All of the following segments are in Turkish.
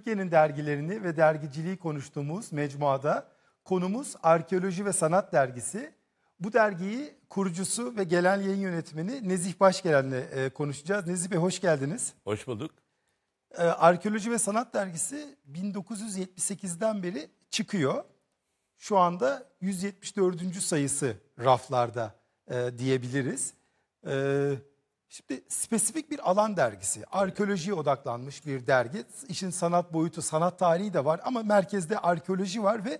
Türkiye'nin dergilerini ve dergiciliği konuştuğumuz mecmuada konumuz Arkeoloji ve Sanat Dergisi. Bu dergiyi kurucusu ve genel yayın yönetmeni Nezih Başgelen'le e, konuşacağız. Nezih Bey hoş geldiniz. Hoş bulduk. E, Arkeoloji ve Sanat Dergisi 1978'den beri çıkıyor. Şu anda 174. sayısı raflarda e, diyebiliriz. Evet Şimdi spesifik bir alan dergisi, arkeolojiye odaklanmış bir dergi. İşin sanat boyutu, sanat tarihi de var ama merkezde arkeoloji var ve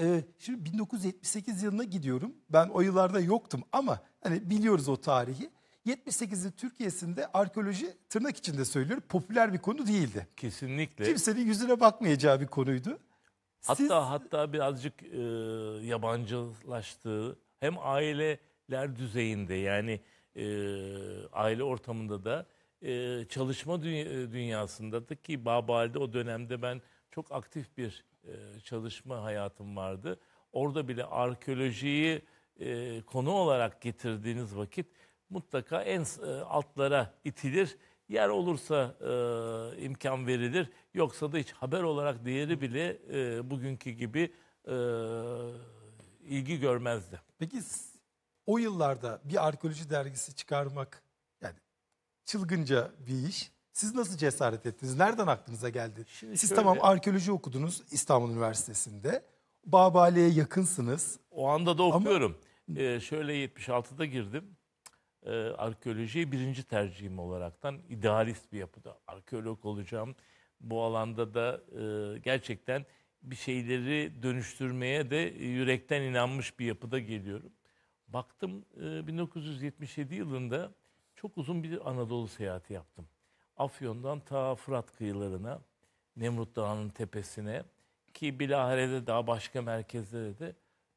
e, şimdi 1978 yılına gidiyorum. Ben o yıllarda yoktum ama hani biliyoruz o tarihi. 78'li Türkiye'sinde arkeoloji tırnak içinde söylüyorum popüler bir konu değildi. Kesinlikle. Kimsenin yüzüne bakmayacağı bir konuydu. Hatta Siz... hatta birazcık e, yabancılaştığı hem aileler düzeyinde yani e, aile ortamında da e, çalışma düny e, dünyasında da ki Babal'de o dönemde ben çok aktif bir e, çalışma hayatım vardı. Orada bile arkeolojiyi e, konu olarak getirdiğiniz vakit mutlaka en e, altlara itilir. Yer olursa e, imkan verilir. Yoksa da hiç haber olarak değeri bile e, bugünkü gibi e, ilgi görmezdi. Peki o yıllarda bir arkeoloji dergisi çıkarmak yani çılgınca bir iş. Siz nasıl cesaret ettiniz? Nereden aklınıza geldi? Şimdi Siz şöyle, tamam arkeoloji okudunuz İstanbul Üniversitesi'nde. Babali'ye yakınsınız. O anda da okuyorum. Ama... Ee, şöyle 76'da girdim. Ee, arkeolojiyi birinci tercihim olaraktan idealist bir yapıda arkeolog olacağım. Bu alanda da e, gerçekten bir şeyleri dönüştürmeye de yürekten inanmış bir yapıda geliyorum. Baktım 1977 e, yılında çok uzun bir Anadolu seyahati yaptım. Afyon'dan ta Fırat kıyılarına, Nemrut Dağı'nın tepesine ki Bilahare'de daha başka merkezlere de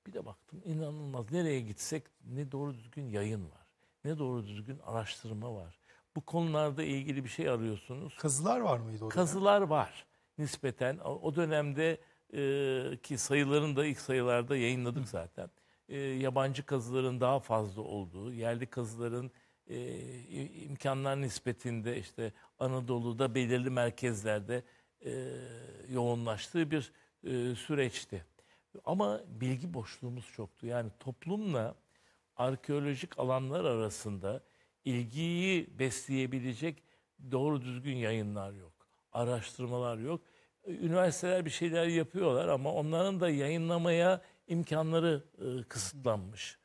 bir de baktım inanılmaz nereye gitsek ne doğru düzgün yayın var. Ne doğru düzgün araştırma var. Bu konularda ilgili bir şey arıyorsunuz. Kazılar var mıydı o dönem? Kazılar var nispeten. O dönemde e, ki sayıların da ilk sayılarda yayınladık zaten e, yabancı kazıların daha fazla olduğu, yerli kazıların e, imkanlar nispetinde işte Anadolu'da belirli merkezlerde e, yoğunlaştığı bir e, süreçti. Ama bilgi boşluğumuz çoktu. Yani toplumla arkeolojik alanlar arasında ilgiyi besleyebilecek doğru düzgün yayınlar yok. Araştırmalar yok. Üniversiteler bir şeyler yapıyorlar ama onların da yayınlamaya imkanları e, kısıtlanmış.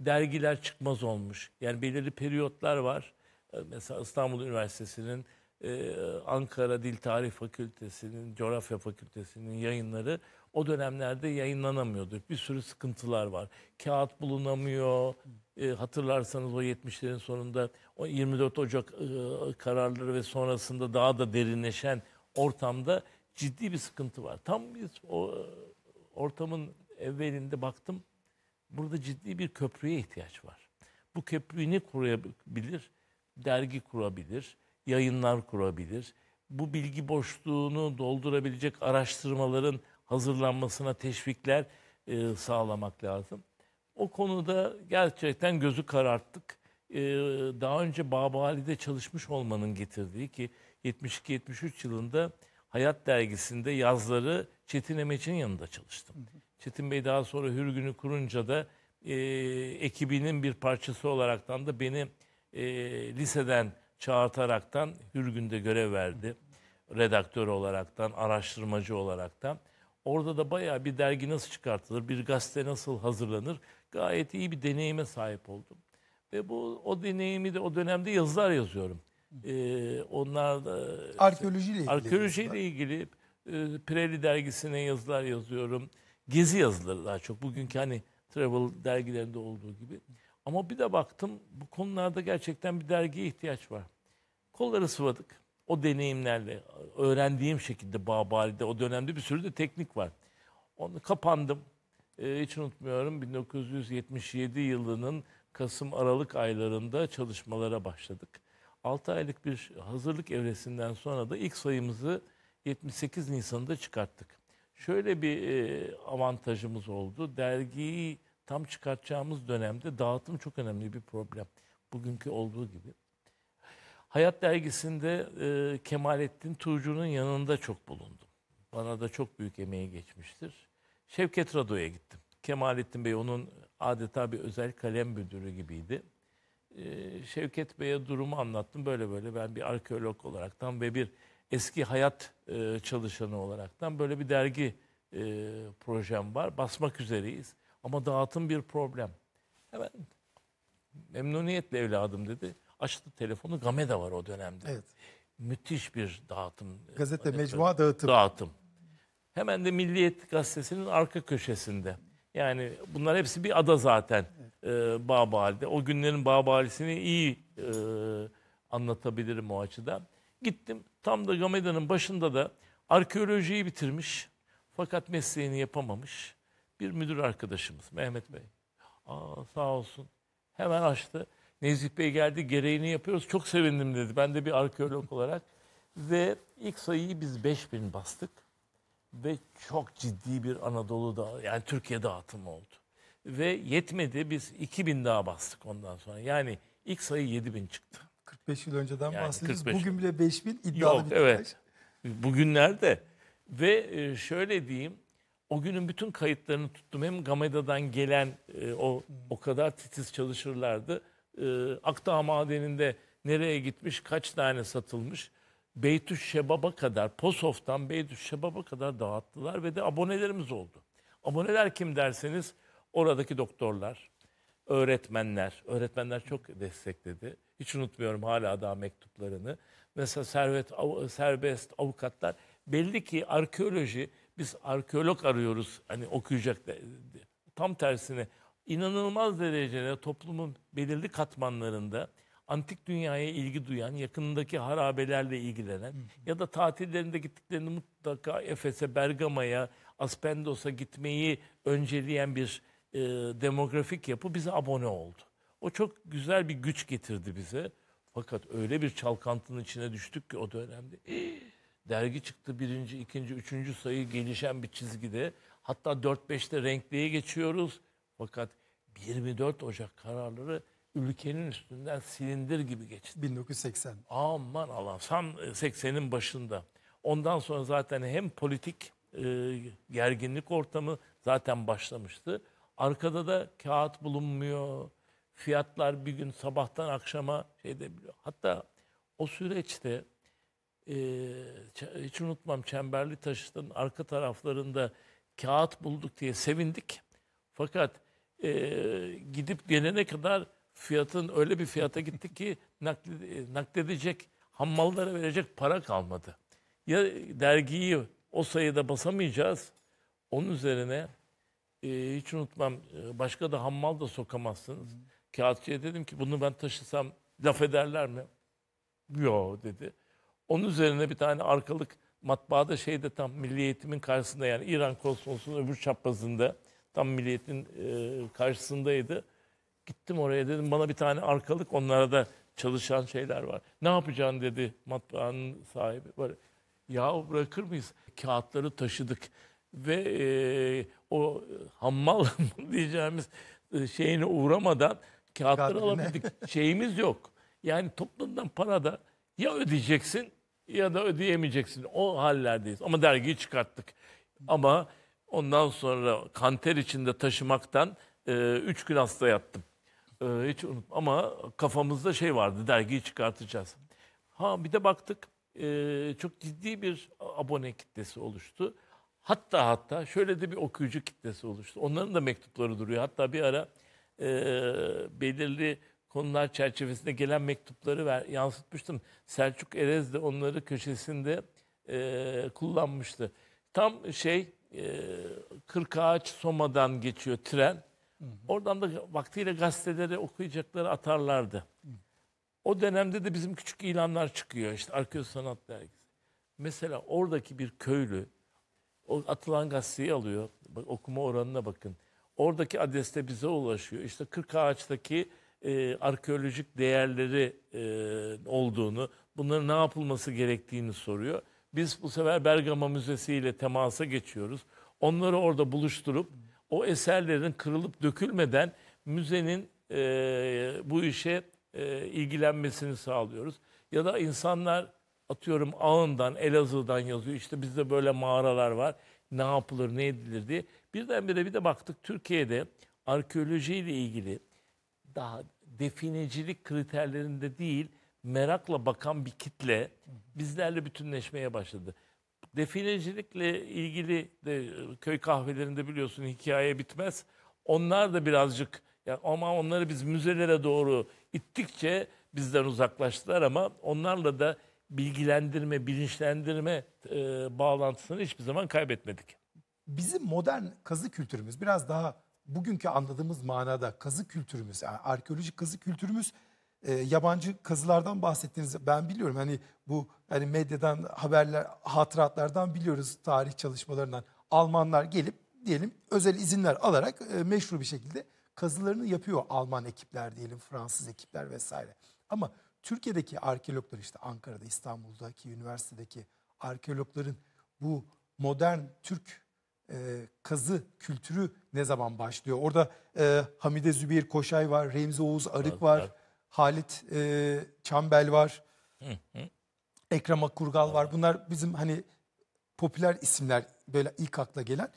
Dergiler çıkmaz olmuş. Yani belirli periyotlar var. E, mesela İstanbul Üniversitesi'nin, e, Ankara Dil Tarih Fakültesi'nin, Coğrafya Fakültesi'nin yayınları o dönemlerde yayınlanamıyordu. Bir sürü sıkıntılar var. Kağıt bulunamıyor. E, hatırlarsanız o 70'lerin sonunda o 24 Ocak e, kararları ve sonrasında daha da derinleşen ortamda ciddi bir sıkıntı var. Tam biz o e, ortamın evvelinde baktım burada ciddi bir köprüye ihtiyaç var. Bu köprüyü ne kurabilir? Dergi kurabilir, yayınlar kurabilir. Bu bilgi boşluğunu doldurabilecek araştırmaların hazırlanmasına teşvikler e, sağlamak lazım. O konuda gerçekten gözü kararttık. E, daha önce Babali'de çalışmış olmanın getirdiği ki 72-73 yılında Hayat dergisinde yazları Çetin Emeç'in yanında çalıştım. Hı hı. Çetin Bey daha sonra Hürgün'ü kurunca da e, ekibinin bir parçası olaraktan da beni e, liseden çağırtaraktan Hürgün'de görev verdi. Redaktör olaraktan, araştırmacı olaraktan. Orada da bayağı bir dergi nasıl çıkartılır, bir gazete nasıl hazırlanır gayet iyi bir deneyime sahip oldum. Ve bu o deneyimi de o dönemde yazılar yazıyorum. Ee, onlar da arkeolojiyle ilgili. Arkeolojiyle ilgili e, Pirelli dergisine yazılar yazıyorum gezi yazıları daha çok. Bugünkü hani travel dergilerinde olduğu gibi. Ama bir de baktım bu konularda gerçekten bir dergiye ihtiyaç var. Kolları sıvadık. O deneyimlerle öğrendiğim şekilde Babali'de o dönemde bir sürü de teknik var. Onu kapandım. Ee, hiç unutmuyorum 1977 yılının Kasım Aralık aylarında çalışmalara başladık. 6 aylık bir hazırlık evresinden sonra da ilk sayımızı 78 Nisan'da çıkarttık şöyle bir e, avantajımız oldu. Dergiyi tam çıkartacağımız dönemde dağıtım çok önemli bir problem. Bugünkü olduğu gibi. Hayat dergisinde e, Kemalettin Tuğcu'nun yanında çok bulundum. Bana da çok büyük emeği geçmiştir. Şevket Rado'ya gittim. Kemalettin Bey onun adeta bir özel kalem müdürü gibiydi. E, Şevket Bey'e durumu anlattım. Böyle böyle ben bir arkeolog olaraktan ve bir eski hayat e, çalışanı olaraktan böyle bir dergi e, projem var. Basmak üzereyiz ama dağıtım bir problem. Hemen memnuniyetle evladım dedi. Açtı telefonu. Gameda var o dönemde. Evet. Müthiş bir dağıtım. E, Gazete, hani, mecmua dağıtım. Dağıtım. Hemen de Milliyet Gazetesi'nin arka köşesinde. Yani bunlar hepsi bir ada zaten evet. e, Babali'de. O günlerin Babali'sini iyi e, anlatabilirim o açıdan. Gittim tam da Gameda'nın başında da arkeolojiyi bitirmiş fakat mesleğini yapamamış bir müdür arkadaşımız Mehmet Bey. Aa, sağ olsun hemen açtı. Nezih Bey geldi gereğini yapıyoruz. Çok sevindim dedi. Ben de bir arkeolog olarak. Ve ilk sayıyı biz 5000 bastık. Ve çok ciddi bir Anadolu da yani Türkiye dağıtımı oldu. Ve yetmedi biz 2000 daha bastık ondan sonra. Yani ilk sayı 7000 çıktı. 45 yıl önceden yani bahsediyoruz. 45. Bugün bile 5 bin iddialı Yok, bir evet. Bugünlerde ve e, şöyle diyeyim o günün bütün kayıtlarını tuttum. Hem Gameda'dan gelen e, o o kadar titiz çalışırlardı. E, Akdağ Madeni'nde nereye gitmiş, kaç tane satılmış. Beytüş Şebab'a kadar, Posof'tan Beytüş Şebab'a kadar dağıttılar ve de abonelerimiz oldu. Aboneler kim derseniz oradaki doktorlar, öğretmenler, öğretmenler çok destekledi. Hiç unutmuyorum hala daha mektuplarını. Mesela servet, av, serbest avukatlar belli ki arkeoloji biz arkeolog arıyoruz hani okuyacak de, tam tersine inanılmaz derecede toplumun belirli katmanlarında antik dünyaya ilgi duyan, yakınındaki harabelerle ilgilenen hı hı. ya da tatillerinde gittiklerini mutlaka Efes'e, Bergama'ya, Aspendos'a gitmeyi önceleyen bir e, demografik yapı bize abone oldu. O çok güzel bir güç getirdi bize. Fakat öyle bir çalkantının içine düştük ki o dönemde. Dergi çıktı birinci, ikinci, üçüncü sayı gelişen bir çizgide. Hatta 4-5'te renkliye geçiyoruz. Fakat 24 Ocak kararları ülkenin üstünden silindir gibi geçti. 1980. Aman Allah'ım tam 80'in e, başında. Ondan sonra zaten hem politik e, gerginlik ortamı zaten başlamıştı. Arkada da kağıt bulunmuyor, Fiyatlar bir gün sabahtan akşama şey de biliyor. Hatta o süreçte e, hiç unutmam Çemberli Taşıt'ın arka taraflarında kağıt bulduk diye sevindik. Fakat e, gidip gelene kadar fiyatın öyle bir fiyata gitti ki nakli, e, nakledecek hammallara verecek para kalmadı. Ya dergiyi o sayıda basamayacağız. Onun üzerine e, hiç unutmam başka da hammal da sokamazsınız. Hı. Kağıtçıya dedim ki bunu ben taşısam laf ederler mi? Yo dedi. Onun üzerine bir tane arkalık matbaada şeyde tam milli eğitimin karşısında yani İran konsolosunun öbür çaprazında tam milliyetin e, karşısındaydı. Gittim oraya dedim bana bir tane arkalık onlara da çalışan şeyler var. Ne yapacaksın dedi matbaanın sahibi. Böyle ya bırakır mıyız? Kağıtları taşıdık ve e, o hammal diyeceğimiz e, şeyine uğramadan kağıtları Kağıt Şeyimiz yok. Yani toplumdan para da ya ödeyeceksin ya da ödeyemeyeceksin. O hallerdeyiz. Ama dergiyi çıkarttık. Ama ondan sonra kanter içinde taşımaktan e, üç gün hasta yattım. E, hiç unut. Ama kafamızda şey vardı. Dergiyi çıkartacağız. Ha bir de baktık e, çok ciddi bir abone kitlesi oluştu. Hatta hatta şöyle de bir okuyucu kitlesi oluştu. Onların da mektupları duruyor. Hatta bir ara e, belirli konular çerçevesinde gelen mektupları ver, yansıtmıştım. Selçuk Erez de onları köşesinde e, kullanmıştı. Tam şey e, Kırkağaç Soma'dan geçiyor tren. Oradan da vaktiyle gazeteleri okuyacakları atarlardı. O dönemde de bizim küçük ilanlar çıkıyor işte Arkeoloji Sanat Dergisi. Mesela oradaki bir köylü o atılan gazeteyi alıyor. Bak, okuma oranına bakın oradaki adreste bize ulaşıyor. İşte 40 ağaçtaki e, arkeolojik değerleri e, olduğunu, bunların ne yapılması gerektiğini soruyor. Biz bu sefer Bergama Müzesi ile temasa geçiyoruz. Onları orada buluşturup o eserlerin kırılıp dökülmeden müzenin e, bu işe e, ilgilenmesini sağlıyoruz. Ya da insanlar atıyorum Ağın'dan, Elazığ'dan yazıyor. İşte bizde böyle mağaralar var ne yapılır, ne edilir diye. Birdenbire bir de baktık Türkiye'de arkeolojiyle ilgili daha definecilik kriterlerinde değil, merakla bakan bir kitle bizlerle bütünleşmeye başladı. Definecilikle ilgili de e, köy kahvelerinde biliyorsun hikaye bitmez. Onlar da birazcık ya ama onları biz müzelere doğru ittikçe bizden uzaklaştılar ama onlarla da bilgilendirme, bilinçlendirme e, bağlantısını hiçbir zaman kaybetmedik. Bizim modern kazı kültürümüz biraz daha bugünkü anladığımız manada kazı kültürümüz, yani arkeolojik kazı kültürümüz e, yabancı kazılardan bahsettiğinizi ben biliyorum hani bu hani medyadan haberler hatıratlardan biliyoruz tarih çalışmalarından Almanlar gelip diyelim özel izinler alarak e, meşru bir şekilde kazılarını yapıyor Alman ekipler diyelim Fransız ekipler vesaire. Ama Türkiye'deki arkeologlar işte Ankara'da, İstanbul'daki, üniversitedeki arkeologların bu modern Türk e, kazı kültürü ne zaman başlıyor? Orada e, Hamide Zübeyir Koşay var, Remzi Oğuz Arık var, var. Halit e, Çambel var, Ekrem Akurgal var. Bunlar bizim hani popüler isimler böyle ilk akla gelen.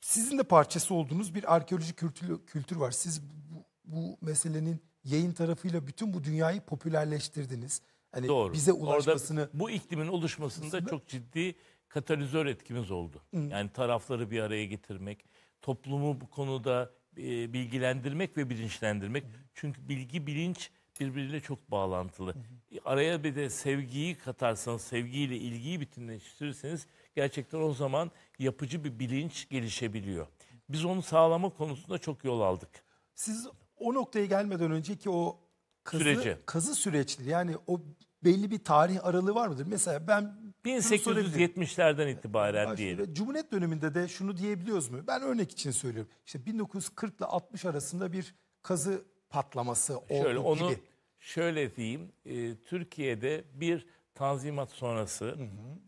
Sizin de parçası olduğunuz bir arkeoloji kültürü kültür var. Siz bu, bu meselenin yayın tarafıyla bütün bu dünyayı popülerleştirdiniz. Hani Doğru. bize ulaşmasını... Orada bu iklimin oluşmasında çok ciddi katalizör etkimiz oldu. Hı. Yani tarafları bir araya getirmek, toplumu bu konuda e, bilgilendirmek ve bilinçlendirmek. Hı. Çünkü bilgi, bilinç birbiriyle çok bağlantılı. Hı hı. E, araya bir de sevgiyi katarsanız, sevgiyle ilgiyi bütünleştirirseniz gerçekten o zaman yapıcı bir bilinç gelişebiliyor. Biz onu sağlama konusunda çok yol aldık. Siz o noktaya gelmeden önceki o kazı, Süreci. kazı süreçleri yani o belli bir tarih aralığı var mıdır? Mesela ben 1870'lerden itibaren Başlıyor. diyelim. Cumhuriyet döneminde de şunu diyebiliyoruz mu? Ben örnek için söylüyorum. İşte 1940 ile 60 arasında bir kazı patlaması Şöyle oldu onu gibi. şöyle diyeyim. e, Türkiye'de bir tanzimat sonrası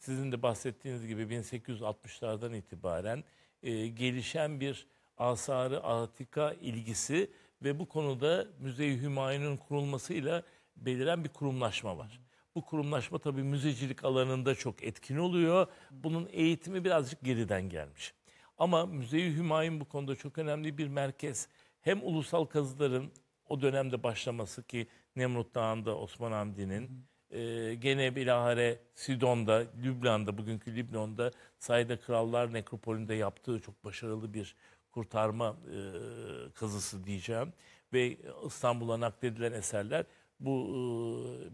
sizin de bahsettiğiniz gibi 1860'lardan itibaren e, gelişen bir asarı atika ilgisi ve bu konuda Müze-i Hümayun'un kurulmasıyla beliren bir kurumlaşma var. Bu kurumlaşma tabii müzecilik alanında çok etkin oluyor. Bunun eğitimi birazcık geriden gelmiş. Ama Müze-i Hümayun bu konuda çok önemli bir merkez. Hem ulusal kazıların o dönemde başlaması ki Nemrut Dağı'nda Osman Hamdi'nin, e, gene bilahare Sidon'da, Lübnan'da, bugünkü Lübnan'da Sayda Krallar nekropolünde yaptığı çok başarılı bir kurtarma e, kazısı diyeceğim ve İstanbul'a nakledilen eserler bu e,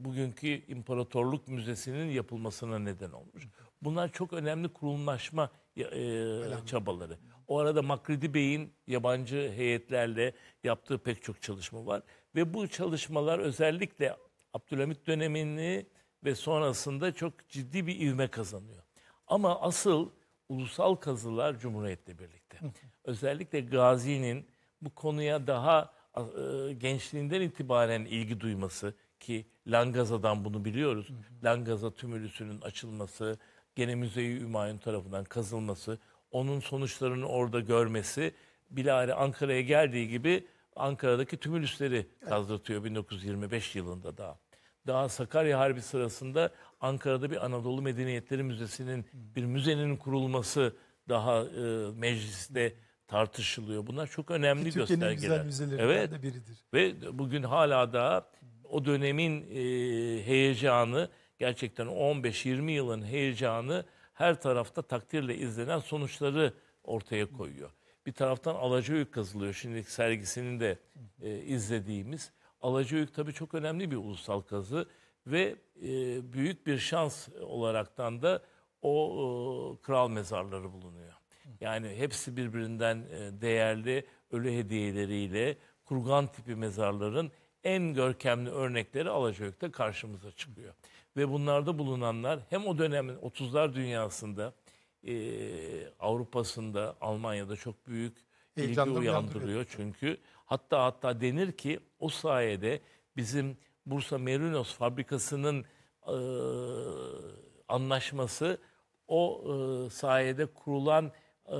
bugünkü İmparatorluk Müzesi'nin yapılmasına neden olmuş. Bunlar çok önemli kurumlaşma e, çabaları. O arada Makridi Bey'in yabancı heyetlerle yaptığı pek çok çalışma var ve bu çalışmalar özellikle Abdülhamit dönemini ve sonrasında çok ciddi bir ivme kazanıyor. Ama asıl ulusal kazılar Cumhuriyet'le birlikte özellikle Gazi'nin bu konuya daha e, gençliğinden itibaren ilgi duyması ki Langaza'dan bunu biliyoruz. Hı hı. Langaza tümülüsünün açılması, gene Müzeyi Ümayun tarafından kazılması, onun sonuçlarını orada görmesi bilahare Ankara'ya geldiği gibi Ankara'daki tümülüsleri kazdırtıyor 1925 yılında daha. Daha Sakarya Harbi sırasında Ankara'da bir Anadolu Medeniyetleri Müzesi'nin bir müzenin kurulması daha e, mecliste tartışılıyor. Bunlar çok önemli Ki göstergeler. güzel evet. biridir. Ve bugün hala da o dönemin e, heyecanı gerçekten 15-20 yılın heyecanı her tarafta takdirle izlenen sonuçları ortaya koyuyor. Bir taraftan Alacayük kazılıyor. Şimdiki sergisini de e, izlediğimiz. Alacayük tabii çok önemli bir ulusal kazı ve e, büyük bir şans olaraktan da o e, kral mezarları bulunuyor. Yani hepsi birbirinden e, değerli ölü hediyeleriyle kurgan tipi mezarların en görkemli örnekleri Alacayük'te karşımıza çıkıyor. Ve bunlarda bulunanlar hem o dönemin 30'lar dünyasında e, Avrupa'sında Almanya'da çok büyük ilgi uyandırıyor. Çünkü hatta hatta denir ki o sayede bizim Bursa Merinos fabrikasının e, anlaşması o e, sayede kurulan e,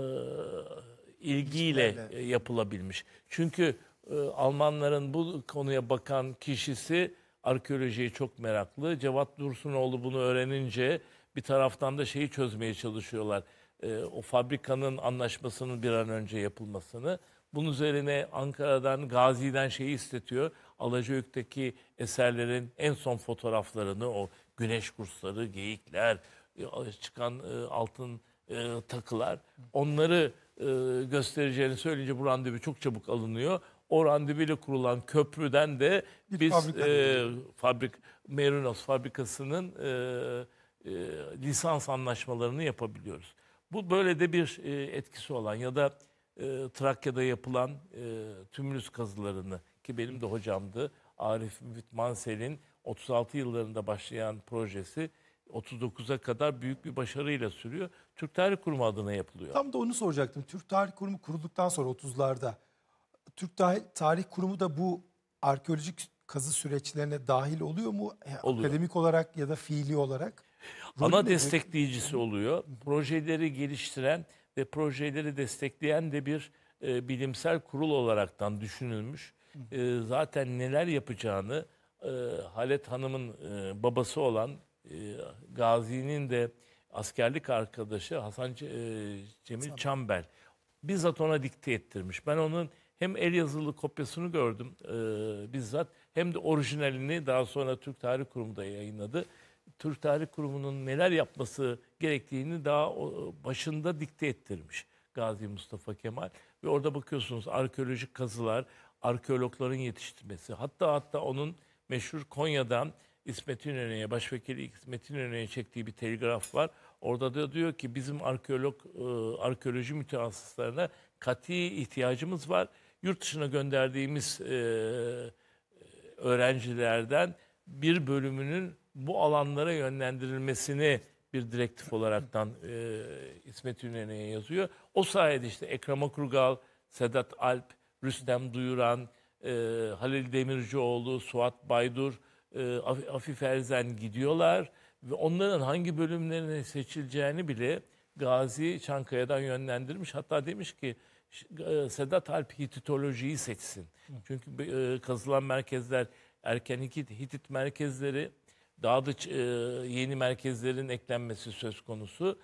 ilgiyle e, yapılabilmiş. Çünkü e, Almanların bu konuya bakan kişisi arkeolojiye çok meraklı. Cevat Dursunoğlu bunu öğrenince bir taraftan da şeyi çözmeye çalışıyorlar. E, o fabrikanın anlaşmasının bir an önce yapılmasını. Bunun üzerine Ankara'dan, Gazi'den şeyi istetiyor. Alacayük'teki eserlerin en son fotoğraflarını, o güneş kursları, geyikler, e, çıkan e, altın e, takılar. Onları e, göstereceğini söyleyince bu randevu çok çabuk alınıyor. O randevuyla kurulan köprüden de biz e, fabrik Merinos fabrikasının e, e, lisans anlaşmalarını yapabiliyoruz. Bu böyle de bir e, etkisi olan ya da e, Trakya'da yapılan e, tümülüs kazılarını ki benim de hocamdı Arif Ümit Mansel'in 36 yıllarında başlayan projesi 39'a kadar büyük bir başarıyla sürüyor. Türk Tarih Kurumu adına yapılıyor. Tam da onu soracaktım. Türk Tarih Kurumu kurulduktan sonra 30'larda Türk Tarih, Kurumu da bu arkeolojik kazı süreçlerine dahil oluyor mu? E, oluyor. Akademik olarak ya da fiili olarak? Rolü Ana destekleyicisi oluyor. Projeleri geliştiren ve projeleri destekleyen de bir e, bilimsel kurul olaraktan düşünülmüş. E, zaten neler yapacağını e, Halet Hanım'ın e, babası olan e, Gazi'nin de askerlik arkadaşı Hasan e, Cemil Hasan. Çambel bizzat ona dikte ettirmiş. Ben onun hem el yazılı kopyasını gördüm e, bizzat hem de orijinalini daha sonra Türk Tarih da yayınladı. Türk Tarih Kurumu'nun neler yapması gerektiğini daha başında dikte ettirmiş Gazi Mustafa Kemal. Ve orada bakıyorsunuz arkeolojik kazılar, arkeologların yetiştirmesi. Hatta hatta onun meşhur Konya'dan İsmet İnönü'ye, Başvekili İsmet İnönü'ye çektiği bir telgraf var. Orada da diyor ki bizim arkeolog e, arkeoloji mütehassıslarına kati ihtiyacımız var. Yurt dışına gönderdiğimiz e, öğrencilerden bir bölümünün bu alanlara yönlendirilmesini bir direktif olaraktan e, İsmet Ünen'e yazıyor. O sayede işte Ekrem Okurgal, Sedat Alp, Rüstem Duyuran, e, Halil Demircioğlu, Suat Baydur, e, Afif Erzen gidiyorlar ve onların hangi bölümlerine seçileceğini bile Gazi Çankaya'dan yönlendirmiş. Hatta demiş ki e, Sedat Alp Hititolojiyi seçsin. Hı. Çünkü e, kazılan merkezler erken Hitit, Hitit merkezleri daha da e, yeni merkezlerin eklenmesi söz konusu.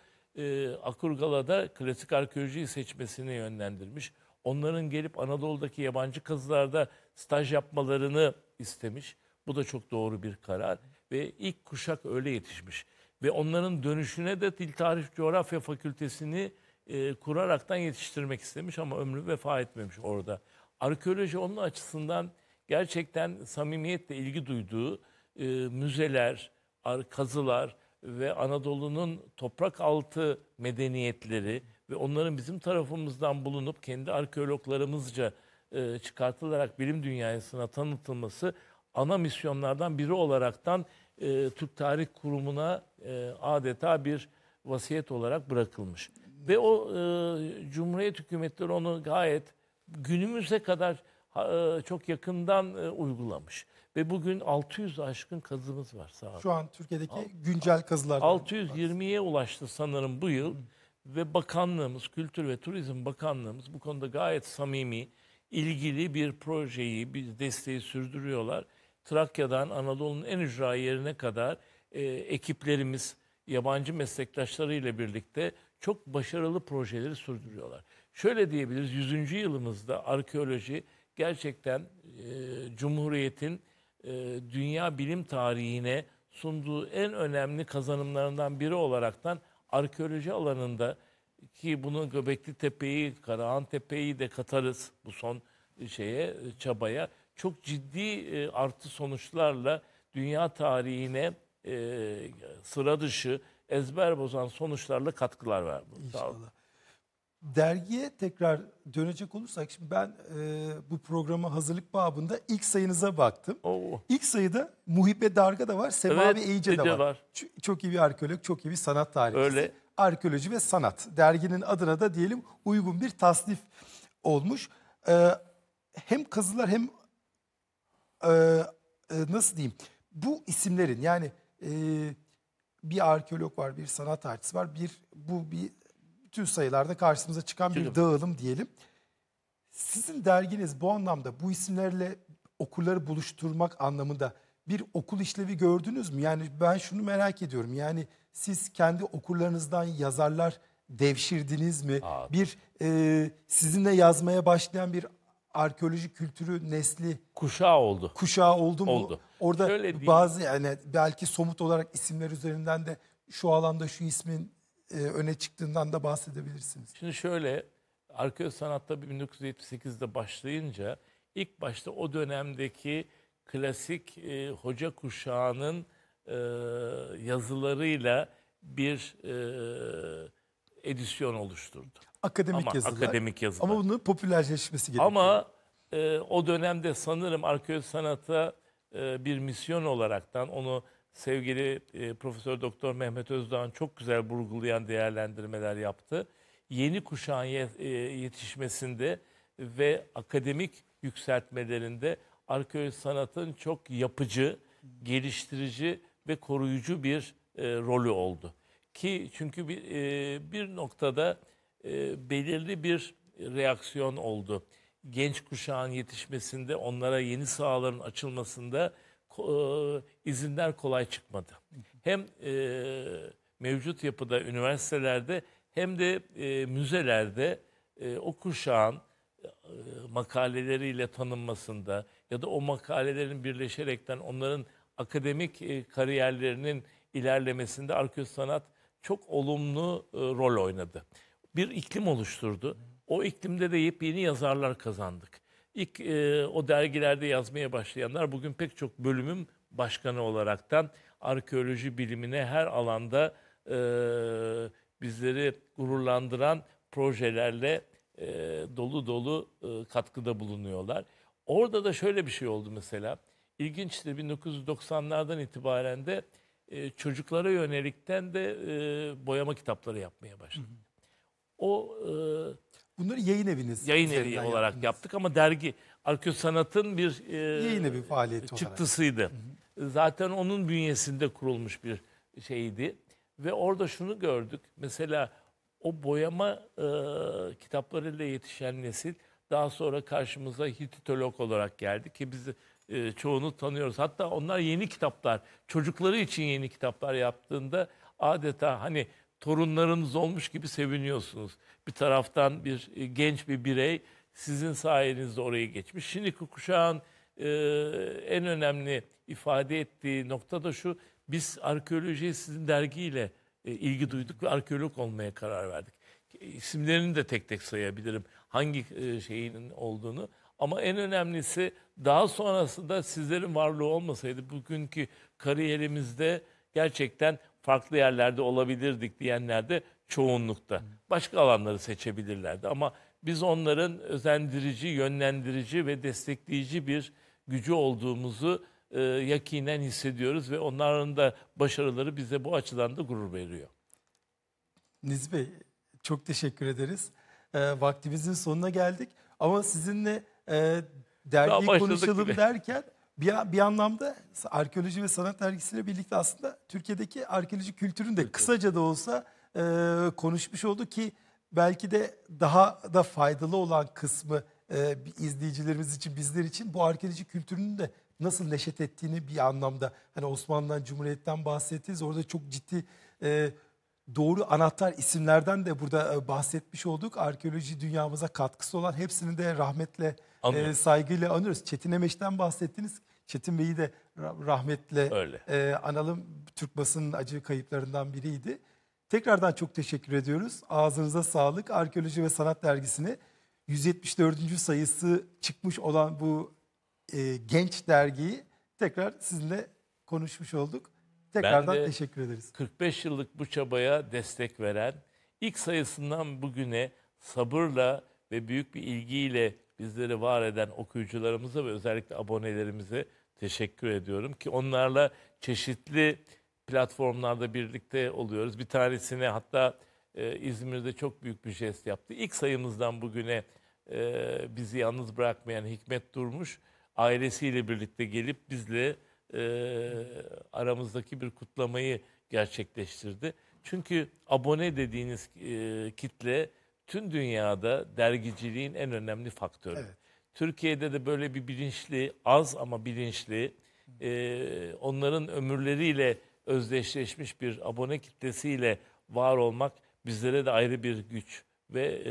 Akurgala'da klasik arkeolojiyi seçmesini yönlendirmiş. Onların gelip Anadolu'daki yabancı kazılarda staj yapmalarını istemiş. Bu da çok doğru bir karar ve ilk kuşak öyle yetişmiş. Ve onların dönüşüne de Dil Tarih Coğrafya Fakültesini e, kuraraktan yetiştirmek istemiş ama ömrü vefa etmemiş orada. Arkeoloji onun açısından gerçekten samimiyetle ilgi duyduğu e, müzeler, kazılar ve Anadolu'nun toprak altı medeniyetleri ve onların bizim tarafımızdan bulunup kendi arkeologlarımızca e, çıkartılarak bilim dünyasına tanıtılması ana misyonlardan biri olaraktan e, Türk Tarih Kurumu'na e, adeta bir vasiyet olarak bırakılmış. Ve o e, Cumhuriyet hükümetleri onu gayet günümüze kadar e, çok yakından e, uygulamış. Ve bugün 600 aşkın kazımız var sağ olun. Şu an Türkiye'deki Al, güncel kazılar. 620'ye ulaştı sanırım bu yıl. Hı. Ve bakanlığımız, Kültür ve Turizm Bakanlığımız bu konuda gayet samimi, ilgili bir projeyi, bir desteği sürdürüyorlar. Trakya'dan Anadolu'nun en ücra yerine kadar e, ekiplerimiz yabancı meslektaşlarıyla birlikte çok başarılı projeleri sürdürüyorlar. Şöyle diyebiliriz 100. yılımızda arkeoloji gerçekten e, Cumhuriyet'in e, dünya bilim tarihine sunduğu en önemli kazanımlarından biri olaraktan arkeoloji alanında ki bunu Göbekli Tepe'yi, Karahan Tepe'yi de katarız bu son e, şeye, e, çabaya çok ciddi e, artı sonuçlarla dünya tarihine e, sıra dışı ezber bozan sonuçlarla katkılar verdi. İnşallah. Dergiye tekrar dönecek olursak şimdi ben e, bu programa hazırlık babında ilk sayınıza baktım. Oo. İlk sayıda Muhibbe Darga da var, Semavi evet, Eyce de var. var. Çok iyi bir arkeolog, çok iyi bir sanat tarihçisi. Öyle. Arkeoloji ve sanat. Derginin adına da diyelim uygun bir tasnif olmuş. E, hem kazılar hem e, e, nasıl diyeyim bu isimlerin yani e, bir arkeolog var, bir sanat tarihçisi var, bir bu bir bütün sayılarda karşımıza çıkan bir dağılım diyelim. Sizin derginiz bu anlamda bu isimlerle okulları buluşturmak anlamında bir okul işlevi gördünüz mü? Yani ben şunu merak ediyorum. Yani siz kendi okullarınızdan yazarlar devşirdiniz mi? Aa. Bir e, sizinle yazmaya başlayan bir arkeoloji kültürü nesli kuşağı oldu. Kuşağı oldu mu? Oldu. Orada Şöyle bazı yani belki somut olarak isimler üzerinden de şu alanda şu ismin e, öne çıktığından da bahsedebilirsiniz. Şimdi şöyle arkeoloji sanatta 1978'de başlayınca ilk başta o dönemdeki klasik e, hoca kuşağının e, yazılarıyla bir e, edisyon oluşturdu. Akademik Ama yazılar. Akademik yazılar. Ama bunun popülerleşmesi gerekiyor. Ama e, o dönemde sanırım arkeoloji sanata e, bir misyon olaraktan onu sevgili e, Profesör Doktor Mehmet Özdoğan çok güzel vurgulayan değerlendirmeler yaptı. Yeni kuşağın ye, e, yetişmesinde ve akademik yükseltmelerinde arkeoloji sanatın çok yapıcı, geliştirici ve koruyucu bir e, rolü oldu. Ki çünkü bir, e, bir noktada e, belirli bir reaksiyon oldu. Genç kuşağın yetişmesinde, onlara yeni sahaların açılmasında e, izinler kolay çıkmadı. Hem e, mevcut yapıda, üniversitelerde hem de müzelerde o kuşağın makaleleriyle tanınmasında ya da o makalelerin birleşerekten onların akademik kariyerlerinin ilerlemesinde arkeosanat çok olumlu rol oynadı bir iklim oluşturdu. O iklimde de yepyeni yazarlar kazandık. İlk e, o dergilerde yazmaya başlayanlar bugün pek çok bölümüm başkanı olaraktan arkeoloji bilimine her alanda e, bizleri gururlandıran projelerle e, dolu dolu e, katkıda bulunuyorlar. Orada da şöyle bir şey oldu mesela. İlginçtir 1990'lardan itibaren de e, çocuklara yönelikten de e, boyama kitapları yapmaya başladı. Hı hı. O e, Bunları yayın eviniz. yayın evi olarak yaptınız. yaptık ama dergi Arkeo Sanat'ın bir e, Yayın evi faaliyeti olarak. Zaten onun bünyesinde kurulmuş bir şeydi. Ve orada şunu gördük. Mesela o boyama e, kitaplarıyla yetişen nesil daha sonra karşımıza Hititolog olarak geldi ki biz e, çoğunu tanıyoruz. Hatta onlar yeni kitaplar, çocukları için yeni kitaplar yaptığında adeta hani torunlarınız olmuş gibi seviniyorsunuz. Bir taraftan bir e, genç bir birey sizin sayenizde orayı geçmiş. Şimdi kuşağın e, en önemli ifade ettiği nokta da şu. Biz arkeolojiye sizin dergiyle e, ilgi duyduk ve arkeolog olmaya karar verdik. E, isimlerini de tek tek sayabilirim. Hangi e, şeyin olduğunu. Ama en önemlisi daha sonrasında sizlerin varlığı olmasaydı bugünkü kariyerimizde gerçekten farklı yerlerde olabilirdik diyenler de çoğunlukta. Başka alanları seçebilirlerdi ama biz onların özendirici, yönlendirici ve destekleyici bir gücü olduğumuzu e, yakinen hissediyoruz ve onların da başarıları bize bu açıdan da gurur veriyor. Niz Bey çok teşekkür ederiz. E, vaktimizin sonuna geldik ama sizinle e, dergi konuşalım bile. derken bir, bir anlamda arkeoloji ve sanat dergisiyle birlikte aslında Türkiye'deki arkeoloji kültürünü de kısaca da olsa e, konuşmuş oldu ki belki de daha da faydalı olan kısmı e, izleyicilerimiz için bizler için bu arkeoloji kültürünün de nasıl neşet ettiğini bir anlamda hani Osmanlı'dan Cumhuriyet'ten bahsettiniz orada çok ciddi e, doğru anahtar isimlerden de burada e, bahsetmiş olduk. Arkeoloji dünyamıza katkısı olan hepsini de rahmetle e, saygıyla anıyoruz. Çetin Emeç'ten bahsettiniz. Çetin Bey'i de rahmetle Öyle. E, analım. Türk basının acı kayıplarından biriydi. Tekrardan çok teşekkür ediyoruz. Ağzınıza sağlık. Arkeoloji ve Sanat Dergisi'ni 174. sayısı çıkmış olan bu e, genç dergiyi tekrar sizinle konuşmuş olduk. Tekrardan ben de teşekkür ederiz. 45 yıllık bu çabaya destek veren, ilk sayısından bugüne sabırla ve büyük bir ilgiyle bizleri var eden okuyucularımıza ve özellikle abonelerimize teşekkür ediyorum ki onlarla çeşitli platformlarda birlikte oluyoruz. Bir tanesini hatta e, İzmir'de çok büyük bir jest yaptı. İlk sayımızdan bugüne e, bizi yalnız bırakmayan Hikmet Durmuş ailesiyle birlikte gelip bizle e, aramızdaki bir kutlamayı gerçekleştirdi. Çünkü abone dediğiniz e, kitle tüm dünyada dergiciliğin en önemli faktörü. Evet. Türkiye'de de böyle bir bilinçli, az ama bilinçli, e, onların ömürleriyle özdeşleşmiş bir abone kitlesiyle var olmak bizlere de ayrı bir güç ve e,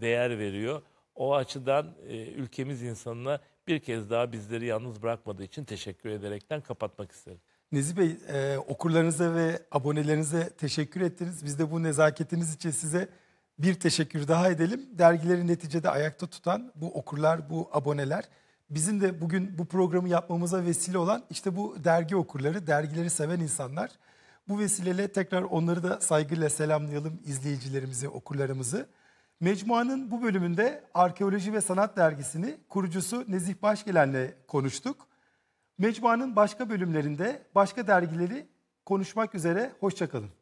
değer veriyor. O açıdan e, ülkemiz insanına bir kez daha bizleri yalnız bırakmadığı için teşekkür ederekten kapatmak isterim. Nezih Bey, e, okurlarınıza ve abonelerinize teşekkür ettiniz. Biz de bu nezaketiniz için size bir teşekkür daha edelim. Dergileri neticede ayakta tutan bu okurlar, bu aboneler bizim de bugün bu programı yapmamıza vesile olan işte bu dergi okurları, dergileri seven insanlar. Bu vesileyle tekrar onları da saygıyla selamlayalım izleyicilerimizi, okurlarımızı. Mecmuanın bu bölümünde Arkeoloji ve Sanat Dergisi'ni kurucusu Nezih Başgelen'le konuştuk. Mecmuanın başka bölümlerinde başka dergileri konuşmak üzere hoşçakalın.